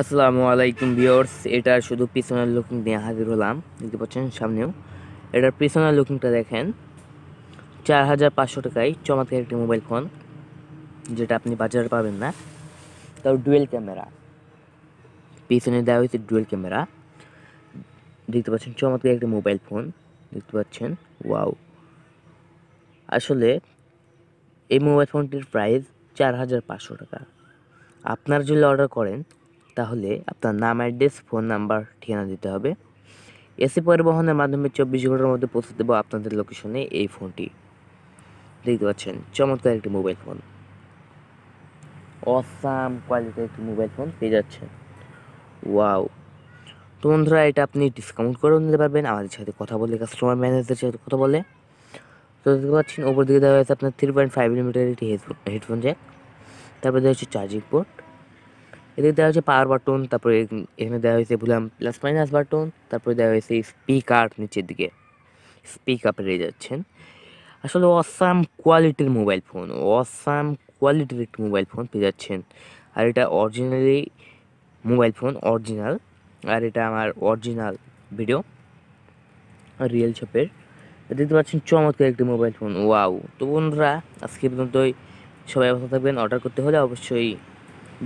আসসালামু আলাইকুম ভিওর্স এটা শুধু পিছনের লুকিং নিয়ে হাজির হলাম দেখতে পাচ্ছেন সামনেও এটার পিছনের লুকিংটা দেখেন চার হাজার পাঁচশো টাকায় চমৎকার একটি মোবাইল ফোন যেটা আপনি বাজারে পাবেন না তাও ডুয়েল ক্যামেরা পিছনে দেওয়া হয়েছে ডুয়েল ক্যামেরা দেখতে পাচ্ছেন চমৎকার একটি মোবাইল ফোন দেখতে পাচ্ছেন ওয়াও আসলে এই মোবাইল ফোনটির প্রাইস চার হাজার পাঁচশো টাকা আপনার যদি অর্ডার করেন তাহলে আপনার নাম অ্যাড্রেস ফোন নাম্বার ঠিকানা দিতে হবে এসি পরিবহনের মাধ্যমে চব্বিশ ঘন্টার মধ্যে পৌঁছে দেবো আপনাদের লোকেশনে এই ফোনটি দেখতে পাচ্ছেন চমৎকার একটি মোবাইল ফোন অসাম কোয়ালিটির একটি মোবাইল ফোন পেয়ে যাচ্ছেন ওয়াও তো বন্ধুরা এটা আপনি ডিসকাউন্ট করেও নিতে পারবেন আমাদের সাথে কথা বলে কাস্টমার ম্যানেজারের সাথে কথা বলে তো দেখতে পাচ্ছেন ওপর দিকে দেওয়া হয়েছে আপনার থ্রি পয়েন্ট ফাইভ মিলিমিটার একটি হেডফোন হেডফোন জ্যাক তারপর দেওয়া হচ্ছে চার্জিং পোর্ট এদিকে দেওয়া হয়েছে পাওয়ার বাটন তারপরে এখানে দেওয়া হয়েছে ভুলাম প্লাস মাইনাস বাটন তারপরে দেওয়া হয়েছে স্পিক নিচের দিকে স্পিক আপ পেয়ে যাচ্ছেন আসলে অসাম কোয়ালিটির মোবাইল ফোন অসাম কোয়ালিটির একটি মোবাইল ফোন পেয়ে যাচ্ছেন আর এটা অরিজিনালি মোবাইল ফোন অরিজিনাল আর এটা আমার অরিজিনাল ভিডিও রিয়েল শপের দেখতে পাচ্ছেন চমৎকার একটি মোবাইল ফোন ওয়াও তো বন্ধুরা আজকে পর্যন্তই সবাই ভালো থাকবেন অর্ডার করতে হলে অবশ্যই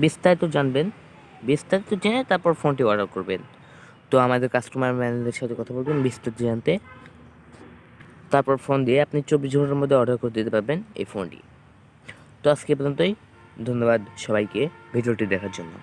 বিস্তারিত জানবেন বিস্তারিত জেনে তারপর ফোনটি অর্ডার করবেন তো আমাদের কাস্টমার ম্যানেজারের সাথে কথা বলবেন বিস্তারিত জানতে তারপর ফোন দিয়ে আপনি চব্বিশ ঘন্টার মধ্যে অর্ডার করে দিতে পারবেন এই ফোনটি তো আজকে পর্যন্তই ধন্যবাদ সবাইকে ভিডিওটি দেখার জন্য